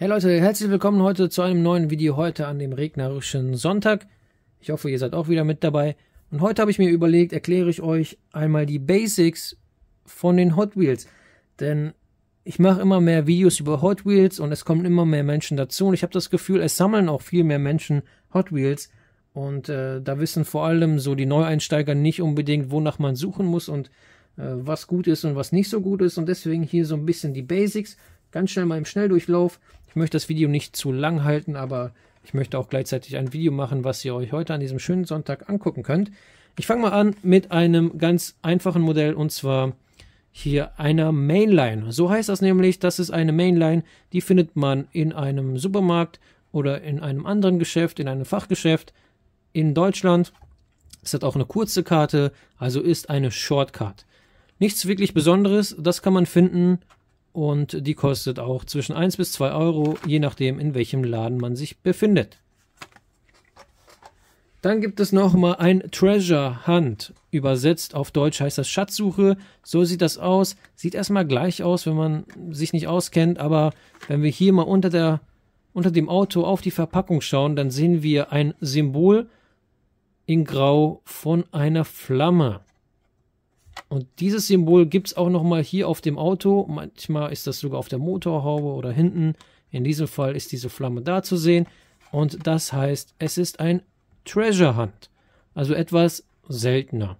Hey Leute, herzlich willkommen heute zu einem neuen Video heute an dem regnerischen Sonntag. Ich hoffe, ihr seid auch wieder mit dabei. Und heute habe ich mir überlegt, erkläre ich euch einmal die Basics von den Hot Wheels. Denn ich mache immer mehr Videos über Hot Wheels und es kommen immer mehr Menschen dazu. Und ich habe das Gefühl, es sammeln auch viel mehr Menschen Hot Wheels. Und äh, da wissen vor allem so die Neueinsteiger nicht unbedingt, wonach man suchen muss und äh, was gut ist und was nicht so gut ist. Und deswegen hier so ein bisschen die Basics ganz schnell mal im Schnelldurchlauf. Ich möchte das Video nicht zu lang halten, aber ich möchte auch gleichzeitig ein Video machen, was ihr euch heute an diesem schönen Sonntag angucken könnt. Ich fange mal an mit einem ganz einfachen Modell und zwar hier einer Mainline. So heißt das nämlich, das ist eine Mainline, die findet man in einem Supermarkt oder in einem anderen Geschäft, in einem Fachgeschäft in Deutschland. Es hat auch eine kurze Karte, also ist eine Shortcard. Nichts wirklich Besonderes, das kann man finden und die kostet auch zwischen 1 bis 2 Euro, je nachdem in welchem Laden man sich befindet. Dann gibt es nochmal ein Treasure Hunt. Übersetzt auf Deutsch heißt das Schatzsuche. So sieht das aus. Sieht erstmal gleich aus, wenn man sich nicht auskennt, aber wenn wir hier mal unter, der, unter dem Auto auf die Verpackung schauen, dann sehen wir ein Symbol in Grau von einer Flamme. Und dieses Symbol gibt es auch nochmal hier auf dem Auto. Manchmal ist das sogar auf der Motorhaube oder hinten. In diesem Fall ist diese Flamme da zu sehen. Und das heißt, es ist ein Treasure Hunt. Also etwas seltener.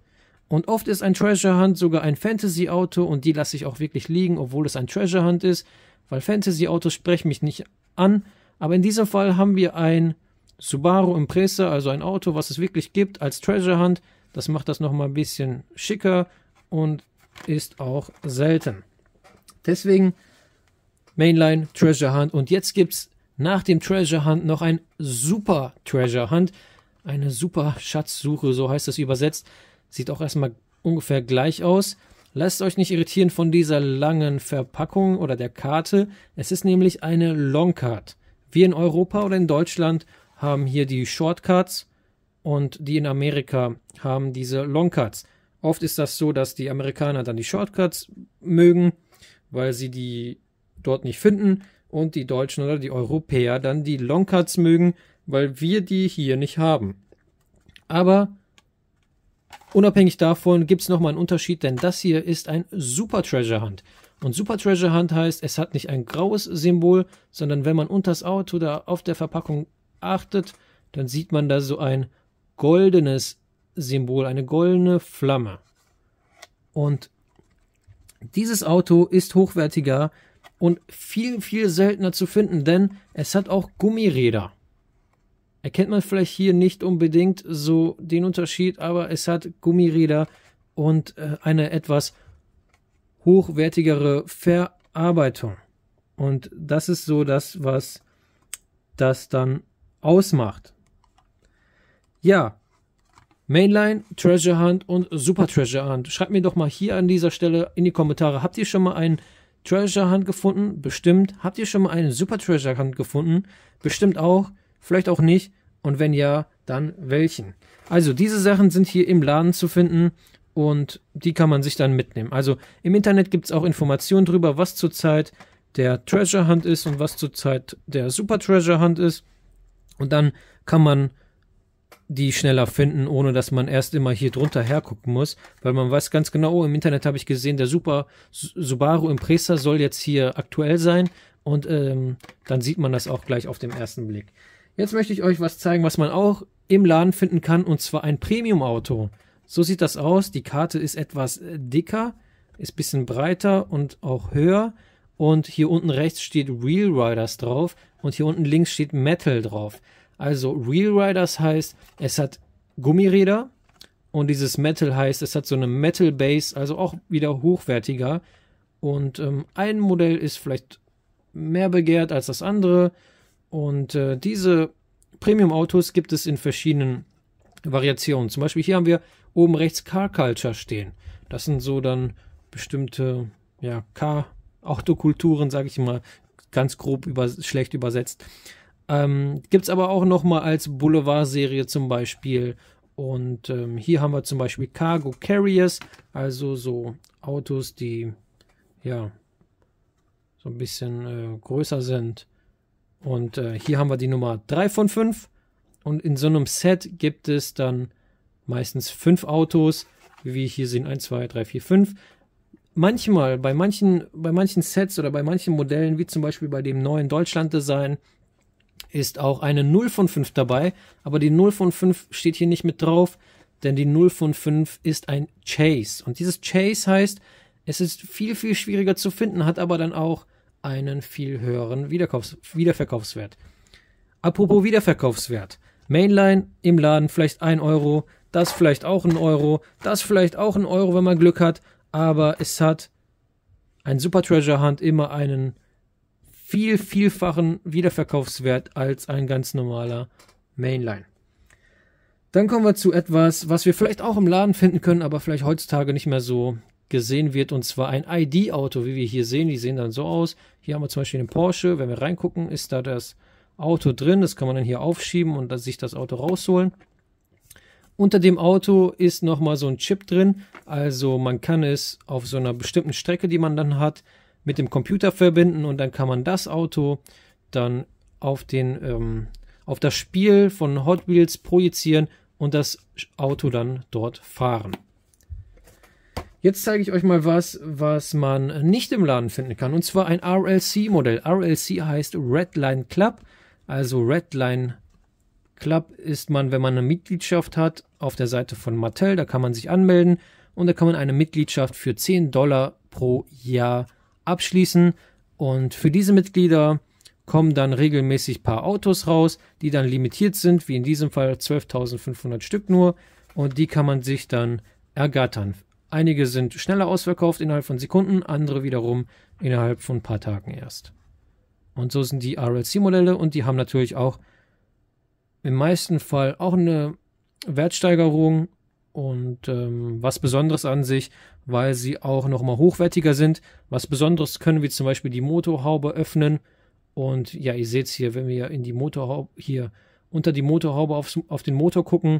Und oft ist ein Treasure Hunt sogar ein Fantasy-Auto und die lasse ich auch wirklich liegen, obwohl es ein Treasure Hunt ist, weil Fantasy-Autos sprechen mich nicht an. Aber in diesem Fall haben wir ein Subaru Impreza, also ein Auto, was es wirklich gibt, als Treasure Hunt. Das macht das nochmal ein bisschen schicker und ist auch selten. Deswegen Mainline Treasure Hunt. Und jetzt gibt es nach dem Treasure Hunt noch ein Super Treasure Hunt. Eine super Schatzsuche, so heißt es übersetzt. Sieht auch erstmal ungefähr gleich aus. Lasst euch nicht irritieren von dieser langen Verpackung oder der Karte. Es ist nämlich eine Long Card. Wir in Europa oder in Deutschland haben hier die Short Cards und die in Amerika haben diese Long Cards. Oft ist das so, dass die Amerikaner dann die Shortcuts mögen, weil sie die dort nicht finden und die Deutschen oder die Europäer dann die Longcuts mögen, weil wir die hier nicht haben. Aber unabhängig davon gibt es nochmal einen Unterschied, denn das hier ist ein Super Treasure Hunt. Und Super Treasure Hunt heißt, es hat nicht ein graues Symbol, sondern wenn man unters Auto da auf der Verpackung achtet, dann sieht man da so ein goldenes Symbol, eine goldene Flamme. Und dieses Auto ist hochwertiger und viel, viel seltener zu finden, denn es hat auch Gummiräder. Erkennt man vielleicht hier nicht unbedingt so den Unterschied, aber es hat Gummiräder und äh, eine etwas hochwertigere Verarbeitung. Und das ist so das, was das dann ausmacht. Ja, Mainline, Treasure Hunt und Super Treasure Hunt. Schreibt mir doch mal hier an dieser Stelle in die Kommentare. Habt ihr schon mal einen Treasure Hunt gefunden? Bestimmt. Habt ihr schon mal einen Super Treasure Hunt gefunden? Bestimmt auch. Vielleicht auch nicht. Und wenn ja, dann welchen? Also diese Sachen sind hier im Laden zu finden und die kann man sich dann mitnehmen. Also im Internet gibt es auch Informationen darüber, was zurzeit der Treasure Hunt ist und was zurzeit der Super Treasure Hunt ist. Und dann kann man die schneller finden, ohne dass man erst immer hier drunter hergucken muss, weil man weiß ganz genau, oh, im Internet habe ich gesehen, der Super Subaru Impresa soll jetzt hier aktuell sein und ähm, dann sieht man das auch gleich auf dem ersten Blick. Jetzt möchte ich euch was zeigen, was man auch im Laden finden kann und zwar ein Premium Auto. So sieht das aus, die Karte ist etwas äh, dicker, ist bisschen breiter und auch höher und hier unten rechts steht Real Riders drauf und hier unten links steht Metal drauf. Also Real Riders heißt, es hat Gummiräder und dieses Metal heißt, es hat so eine Metal Base, also auch wieder hochwertiger. Und ähm, ein Modell ist vielleicht mehr begehrt als das andere. Und äh, diese Premium-Autos gibt es in verschiedenen Variationen. Zum Beispiel hier haben wir oben rechts Car Culture stehen. Das sind so dann bestimmte ja, Car-Autokulturen, sage ich mal, ganz grob über, schlecht übersetzt. Ähm, Gibt es aber auch noch mal als Boulevard-Serie zum Beispiel. Und ähm, hier haben wir zum Beispiel Cargo Carriers, also so Autos, die ja so ein bisschen äh, größer sind. Und äh, hier haben wir die Nummer 3 von 5. Und in so einem Set gibt es dann meistens 5 Autos, wie wir hier sehen, 1, 2, 3, 4, 5. Manchmal, bei manchen, bei manchen Sets oder bei manchen Modellen, wie zum Beispiel bei dem neuen Deutschland-Design, ist auch eine 0 von 5 dabei, aber die 0 von 5 steht hier nicht mit drauf, denn die 0 von 5 ist ein Chase. Und dieses Chase heißt, es ist viel, viel schwieriger zu finden, hat aber dann auch einen viel höheren Wiederkaufs Wiederverkaufswert. Apropos Wiederverkaufswert. Mainline im Laden vielleicht 1 Euro, das vielleicht auch 1 Euro, das vielleicht auch 1 Euro, wenn man Glück hat, aber es hat ein Super Treasure Hunt immer einen viel, vielfachen Wiederverkaufswert als ein ganz normaler Mainline. Dann kommen wir zu etwas, was wir vielleicht auch im Laden finden können, aber vielleicht heutzutage nicht mehr so gesehen wird, und zwar ein ID-Auto, wie wir hier sehen. Die sehen dann so aus. Hier haben wir zum Beispiel den Porsche. Wenn wir reingucken, ist da das Auto drin. Das kann man dann hier aufschieben und sich das Auto rausholen. Unter dem Auto ist nochmal so ein Chip drin. Also man kann es auf so einer bestimmten Strecke, die man dann hat, mit dem Computer verbinden und dann kann man das Auto dann auf den ähm, auf das Spiel von Hot Wheels projizieren und das Auto dann dort fahren. Jetzt zeige ich euch mal was, was man nicht im Laden finden kann, und zwar ein RLC-Modell. RLC heißt Redline Club, also Redline Club ist man, wenn man eine Mitgliedschaft hat, auf der Seite von Mattel, da kann man sich anmelden und da kann man eine Mitgliedschaft für 10 Dollar pro Jahr abschließen. Und für diese Mitglieder kommen dann regelmäßig ein paar Autos raus, die dann limitiert sind, wie in diesem Fall 12.500 Stück nur. Und die kann man sich dann ergattern. Einige sind schneller ausverkauft innerhalb von Sekunden, andere wiederum innerhalb von ein paar Tagen erst. Und so sind die RLC-Modelle und die haben natürlich auch im meisten Fall auch eine Wertsteigerung und ähm, was Besonderes an sich, weil sie auch nochmal hochwertiger sind. Was Besonderes können wir zum Beispiel die Motorhaube öffnen. Und ja, ihr seht es hier, wenn wir in die Motorhaube hier unter die Motorhaube aufs, auf den Motor gucken,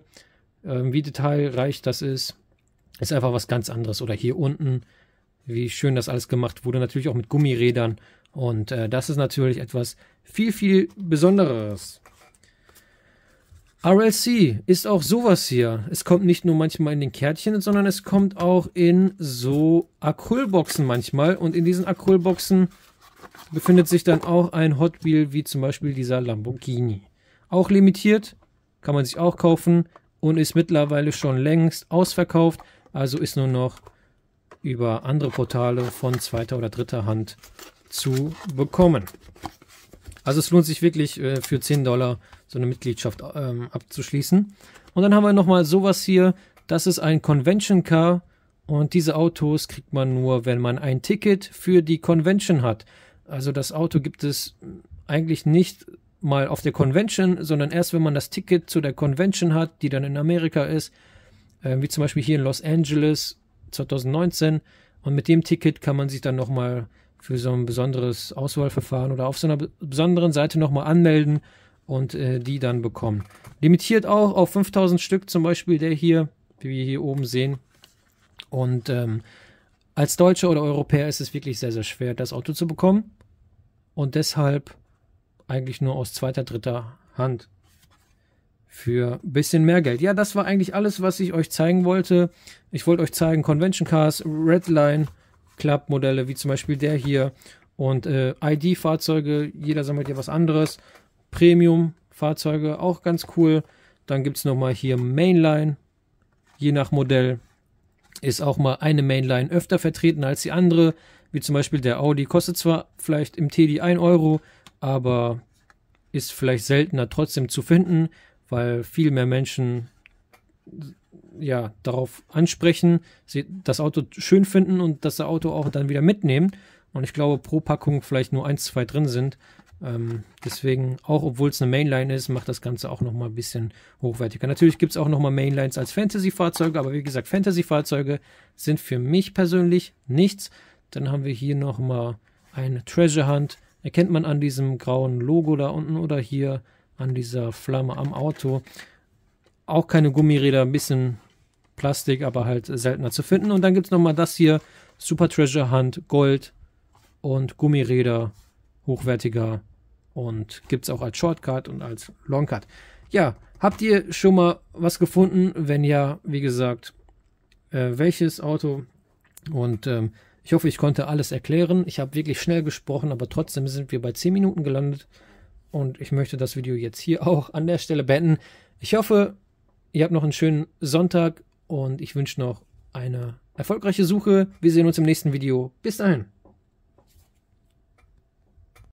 ähm, wie detailreich das ist, ist einfach was ganz anderes. Oder hier unten, wie schön das alles gemacht wurde, natürlich auch mit Gummirädern. Und äh, das ist natürlich etwas viel, viel Besonderes. RLC ist auch sowas hier. Es kommt nicht nur manchmal in den Kärtchen, sondern es kommt auch in so Acrylboxen manchmal. Und in diesen Acrylboxen befindet sich dann auch ein Hot Wheel, wie zum Beispiel dieser Lamborghini. Auch limitiert, kann man sich auch kaufen und ist mittlerweile schon längst ausverkauft. Also ist nur noch über andere Portale von zweiter oder dritter Hand zu bekommen. Also es lohnt sich wirklich äh, für 10 Dollar so eine Mitgliedschaft ähm, abzuschließen. Und dann haben wir nochmal sowas hier. Das ist ein Convention Car. Und diese Autos kriegt man nur, wenn man ein Ticket für die Convention hat. Also das Auto gibt es eigentlich nicht mal auf der Convention, sondern erst wenn man das Ticket zu der Convention hat, die dann in Amerika ist, äh, wie zum Beispiel hier in Los Angeles 2019. Und mit dem Ticket kann man sich dann nochmal für so ein besonderes Auswahlverfahren oder auf so einer besonderen Seite nochmal anmelden und äh, die dann bekommen. Limitiert auch auf 5000 Stück, zum Beispiel der hier, wie wir hier oben sehen. Und ähm, als Deutscher oder Europäer ist es wirklich sehr, sehr schwer, das Auto zu bekommen. Und deshalb eigentlich nur aus zweiter, dritter Hand für ein bisschen mehr Geld. Ja, das war eigentlich alles, was ich euch zeigen wollte. Ich wollte euch zeigen Convention Cars, Redline Club Modelle, wie zum Beispiel der hier und äh, ID-Fahrzeuge. Jeder sammelt ja was anderes. Premium-Fahrzeuge, auch ganz cool. Dann gibt es nochmal hier Mainline, je nach Modell. Ist auch mal eine Mainline öfter vertreten als die andere, wie zum Beispiel der Audi. Kostet zwar vielleicht im TDI 1 Euro, aber ist vielleicht seltener trotzdem zu finden, weil viel mehr Menschen ja, darauf ansprechen, sie das Auto schön finden und das Auto auch dann wieder mitnehmen. Und ich glaube, pro Packung vielleicht nur eins, zwei drin sind. Ähm, deswegen, auch obwohl es eine Mainline ist, macht das Ganze auch nochmal ein bisschen hochwertiger. Natürlich gibt es auch nochmal Mainlines als Fantasy-Fahrzeuge, aber wie gesagt, Fantasy-Fahrzeuge sind für mich persönlich nichts. Dann haben wir hier nochmal eine Treasure Hunt. Erkennt man an diesem grauen Logo da unten oder hier an dieser Flamme am Auto. Auch keine Gummiräder, ein bisschen Plastik, aber halt seltener zu finden. Und dann gibt es nochmal das hier, Super Treasure Hunt, Gold und Gummiräder, hochwertiger und gibt es auch als Shortcut und als Longcut. Ja, habt ihr schon mal was gefunden? Wenn ja, wie gesagt, äh, welches Auto? Und ähm, ich hoffe, ich konnte alles erklären. Ich habe wirklich schnell gesprochen, aber trotzdem sind wir bei 10 Minuten gelandet. Und ich möchte das Video jetzt hier auch an der Stelle beenden. Ich hoffe, ihr habt noch einen schönen Sonntag und ich wünsche noch eine erfolgreiche Suche. Wir sehen uns im nächsten Video. Bis dahin.